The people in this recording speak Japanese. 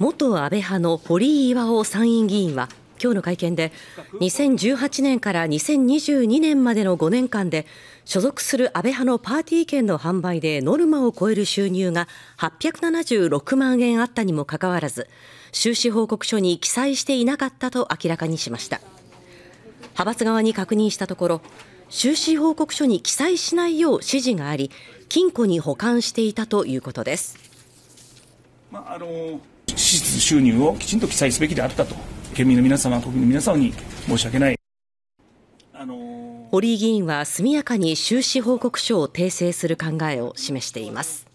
元安倍派の堀井巌参院議員は今日の会見で2018年から2022年までの5年間で所属する安倍派のパーティー券の販売でノルマを超える収入が876万円あったにもかかわらず収支報告書に記載していなかったと明らかにしました派閥側に確認したところ収支報告書に記載しないよう指示があり金庫に保管していたということです、まああのー支収入をきちんと記載すべきであったと、県民の皆様、国民の皆様に申し訳ない。あのー、堀井議員は速やかに収支報告書を訂正する考えを示しています。